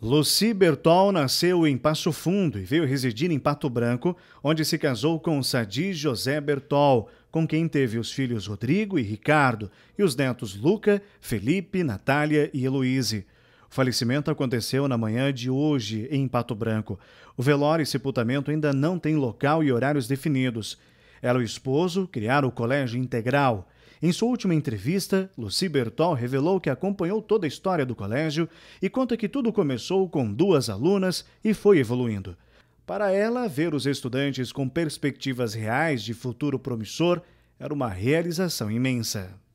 Lucy Bertol nasceu em Passo Fundo e veio residir em Pato Branco, onde se casou com Sadi José Bertol, com quem teve os filhos Rodrigo e Ricardo e os netos Luca, Felipe, Natália e Heloíse. O falecimento aconteceu na manhã de hoje em Pato Branco. O velório e sepultamento ainda não têm local e horários definidos. Ela e o esposo criaram o colégio integral. Em sua última entrevista, Lucy Bertol revelou que acompanhou toda a história do colégio e conta que tudo começou com duas alunas e foi evoluindo. Para ela, ver os estudantes com perspectivas reais de futuro promissor era uma realização imensa.